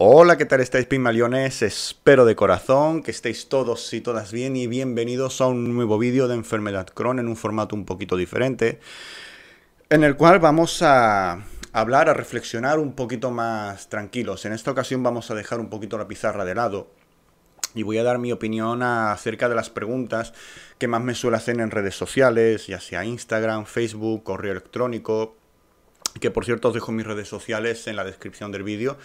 Hola, ¿qué tal estáis, Pimaliones? Espero de corazón que estéis todos y todas bien y bienvenidos a un nuevo vídeo de enfermedad Crohn en un formato un poquito diferente, en el cual vamos a hablar, a reflexionar un poquito más tranquilos. En esta ocasión vamos a dejar un poquito la pizarra de lado y voy a dar mi opinión acerca de las preguntas que más me suelen hacer en redes sociales, ya sea Instagram, Facebook, correo electrónico, que por cierto os dejo mis redes sociales en la descripción del vídeo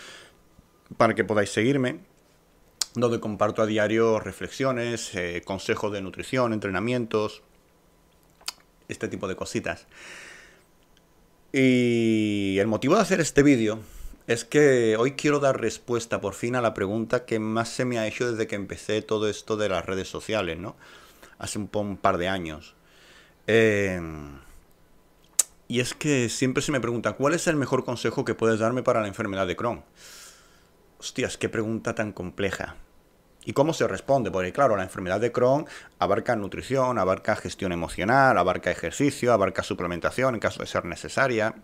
para que podáis seguirme, donde comparto a diario reflexiones, eh, consejos de nutrición, entrenamientos, este tipo de cositas. Y el motivo de hacer este vídeo es que hoy quiero dar respuesta por fin a la pregunta que más se me ha hecho desde que empecé todo esto de las redes sociales, ¿no? Hace un, par de años. Em, y es que siempre se me pregunta, ¿cuál es el mejor consejo que puedes darme para la enfermedad de Crohn? Hostias, qué pregunta tan compleja. ¿Y cómo se responde? Porque claro, la enfermedad de Crohn abarca nutrición, abarca gestión emocional, abarca ejercicio, abarca suplementación en caso de ser necesaria.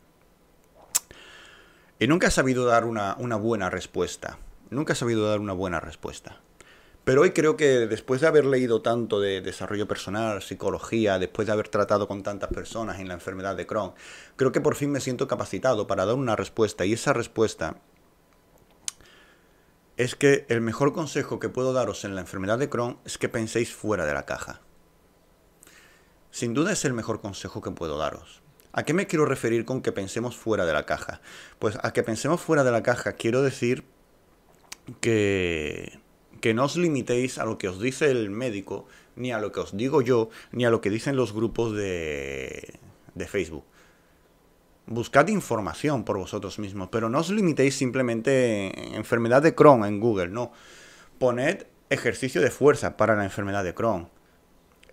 Y nunca he sabido dar una, una buena respuesta. Nunca he sabido dar una buena respuesta. Pero hoy creo que después de haber leído tanto de desarrollo personal, psicología, después de haber tratado con tantas personas en la enfermedad de Crohn, creo que por fin me siento capacitado para dar una respuesta y esa respuesta es que el mejor consejo que puedo daros en la enfermedad de Crohn es que penséis fuera de la caja. Sin duda es el mejor consejo que puedo daros. ¿A qué me quiero referir con que pensemos fuera de la caja? Pues a que pensemos fuera de la caja quiero decir que, que no os limitéis a lo que os dice el médico, ni a lo que os digo yo, ni a lo que dicen los grupos de, de Facebook buscad información por vosotros mismos, pero no os limitéis simplemente enfermedad de Crohn en Google, no. Poned ejercicio de fuerza para la enfermedad de Crohn,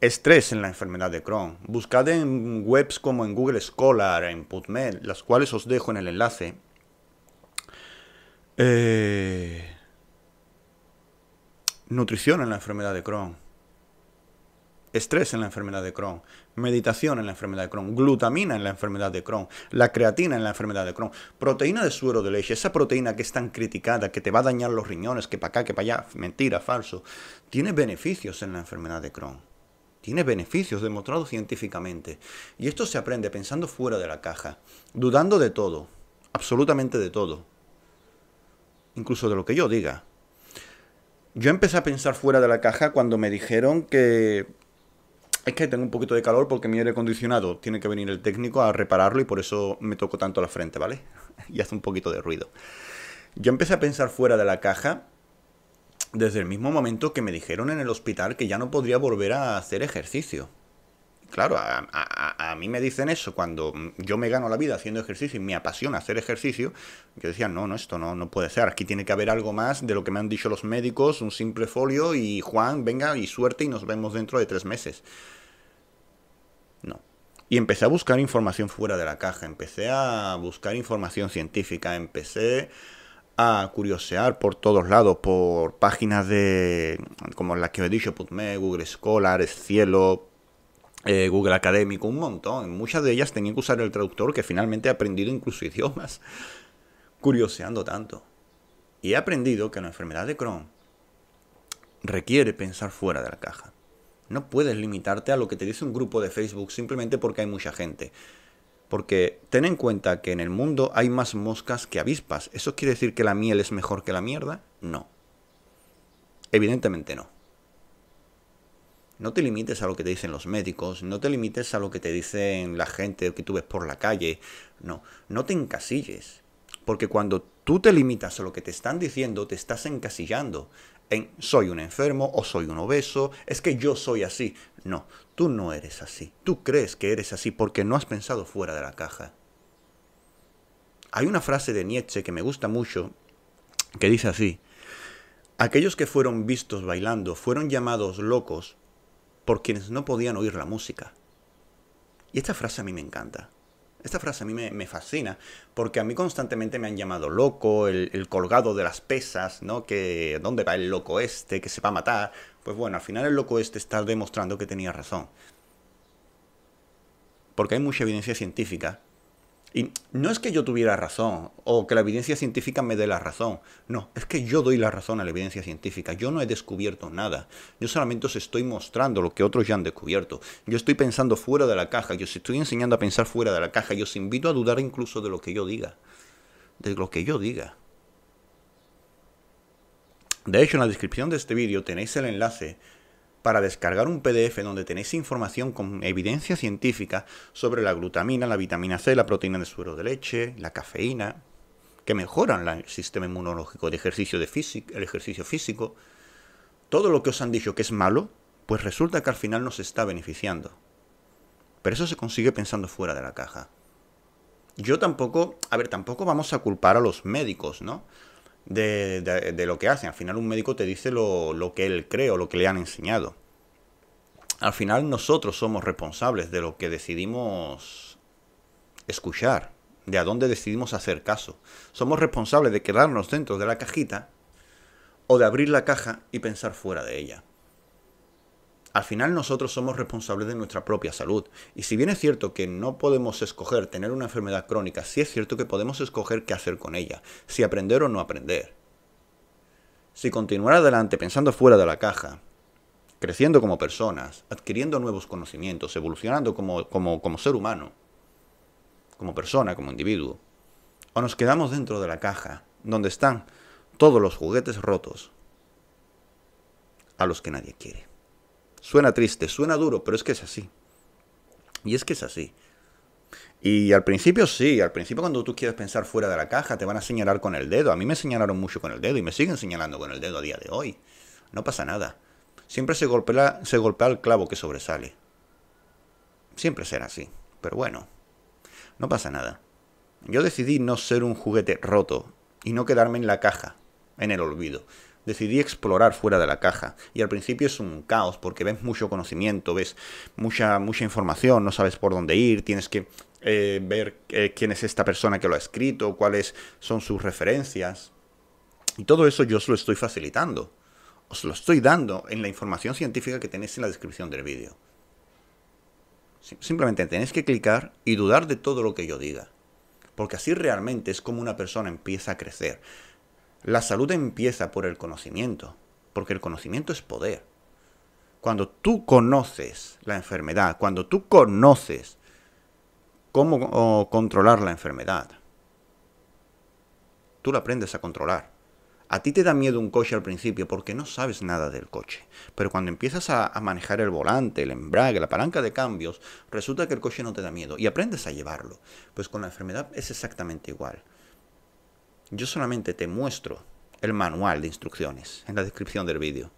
estrés en la enfermedad de Crohn. Buscad en webs como en Google Scholar, en PubMed, las cuales os dejo en el enlace. Eh, nutrición en la enfermedad de Crohn estrés en la enfermedad de Crohn, meditación en la enfermedad de Crohn, glutamina en la enfermedad de Crohn, la creatina en la enfermedad de Crohn, proteína de suero de leche, esa proteína que es tan criticada, que te va a dañar los riñones, que para acá, que para allá, mentira, falso, tiene beneficios en la enfermedad de Crohn. Tiene beneficios demostrados científicamente. Y esto se aprende pensando fuera de la caja, dudando de todo, absolutamente de todo, incluso de lo que yo diga. Yo empecé a pensar fuera de la caja cuando me dijeron que es que tengo un poquito de calor porque mi aire acondicionado tiene que venir el técnico a repararlo y por eso me toco tanto la frente, ¿vale? y hace un poquito de ruido. Yo empecé a pensar fuera de la caja desde el mismo momento que me dijeron en el hospital que ya no podría volver a hacer ejercicio. Claro, a, mí me dicen eso cuando mm, yo me gano la vida haciendo ejercicio y me apasiona hacer ejercicio. Yo decía, no, no, esto no, no puede ser. Aquí tiene que haber algo más de lo que me han dicho los médicos, un simple folio y Juan, venga y suerte y nos vemos dentro de tres meses. No. Y empecé a buscar información fuera de la caja, empecé a buscar información científica, empecé a curiosear por todos lados, por páginas de, como las que he dicho, Putme, Google Scholar, Cielo, eh, Google Académico, un montón. Muchas de ellas tenían que usar el traductor que finalmente he aprendido incluso idiomas, curioseando tanto. Y he aprendido que la enfermedad de Crohn requiere pensar fuera de la caja. No puedes limitarte a lo que te dice un grupo de Facebook simplemente porque hay mucha gente. Porque ten en cuenta que en el mundo hay más moscas que avispas. ¿Eso quiere decir que la miel es mejor que la mierda? No. Evidentemente no. No te limites a lo que te dicen los médicos, no te limites a lo que te dicen la gente que tú ves por la calle, no, no te encasilles, porque cuando tú te limitas a lo que te están diciendo, te estás encasillando en soy un enfermo o soy un obeso, es que yo soy así. No, tú no eres así, tú crees que eres así porque no has pensado fuera de la caja. Hay una frase de Nietzsche que me gusta mucho, que dice así, aquellos que fueron vistos bailando fueron llamados locos por quienes no podían oír la música. Y esta frase a mí me encanta. Esta frase a mí me, fascina, porque a mí constantemente me han llamado loco, el, el, colgado de las pesas, ¿no? Que dónde va el loco este, que se va a matar. Pues bueno, al final el loco este está demostrando que tenía razón. Porque hay mucha evidencia científica y no es que yo tuviera razón o que la evidencia científica me dé la razón. No, es que yo doy la razón a la evidencia científica. Yo no he descubierto nada. Yo solamente os estoy mostrando lo que otros ya han descubierto. Yo estoy pensando fuera de la caja. Yo os estoy enseñando a pensar fuera de la caja. Yo os invito a dudar incluso de lo que yo diga. De lo que yo diga. De hecho, en la descripción de este vídeo tenéis el enlace para descargar un PDF donde tenéis información con evidencia científica sobre la glutamina, la vitamina C, la proteína de suero de leche, la cafeína, que mejoran el sistema inmunológico, el ejercicio, de físico, el ejercicio físico. Todo lo que os han dicho que es malo, pues resulta que al final nos está beneficiando. Pero eso se consigue pensando fuera de la caja. Yo tampoco, a ver, tampoco vamos a culpar a los médicos, ¿no? de, de, lo que hacen. Al final un médico te dice lo, lo que él cree o lo que le han enseñado. Al final nosotros somos responsables de lo que decidimos escuchar, de a dónde decidimos hacer caso. Somos responsables de quedarnos dentro de la cajita o de abrir la caja y pensar fuera de ella. Al final nosotros somos responsables de nuestra propia salud. Y si bien es cierto que no podemos escoger tener una enfermedad crónica, sí es cierto que podemos escoger qué hacer con ella, si aprender o no aprender. Si continuar adelante pensando fuera de la caja, creciendo como personas, adquiriendo nuevos conocimientos, evolucionando como, como, como ser humano, como persona, como individuo, o nos quedamos dentro de la caja, donde están todos los juguetes rotos, a los que nadie quiere. Suena triste, suena duro, pero es que es así. Y es que es así. Y al principio sí, al principio cuando tú quieres pensar fuera de la caja te van a señalar con el dedo. A mí me señalaron mucho con el dedo y me siguen señalando con el dedo a día de hoy. No pasa nada. Siempre se golpea, se golpea el clavo que sobresale. Siempre será así. Pero bueno, no pasa nada. Yo decidí no ser un juguete roto y no quedarme en la caja, en el olvido decidí explorar fuera de la caja. Y al principio es un caos porque ves mucho conocimiento, ves mucha, mucha información, no sabes por dónde ir, tienes que eh, ver eh, quién es esta persona que lo ha escrito, cuáles son sus referencias. Y todo eso yo os lo estoy facilitando. Os lo estoy dando en la información científica que tenéis en la descripción del vídeo. Simplemente tenéis que clicar y dudar de todo lo que yo diga. Porque así realmente es como una persona empieza a crecer. La salud empieza por el conocimiento, porque el conocimiento es poder. Cuando tú conoces la enfermedad, cuando tú conoces cómo controlar la enfermedad, tú la aprendes a controlar. A ti te da miedo un coche al principio porque no sabes nada del coche. Pero cuando empiezas a, a, manejar el volante, el embrague, la palanca de cambios, resulta que el coche no te da miedo y aprendes a llevarlo. Pues con la enfermedad es exactamente igual. Yo solamente te muestro el manual de instrucciones en la descripción del vídeo.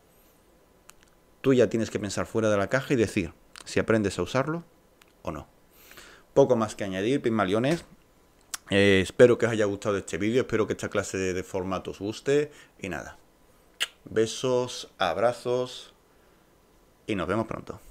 Tú ya tienes que pensar fuera de la caja y decir si aprendes a usarlo o no. Poco más que añadir, pismaliones. Eh, espero que os haya gustado este vídeo, espero que esta clase de formato os guste y nada. Besos, abrazos y nos vemos pronto.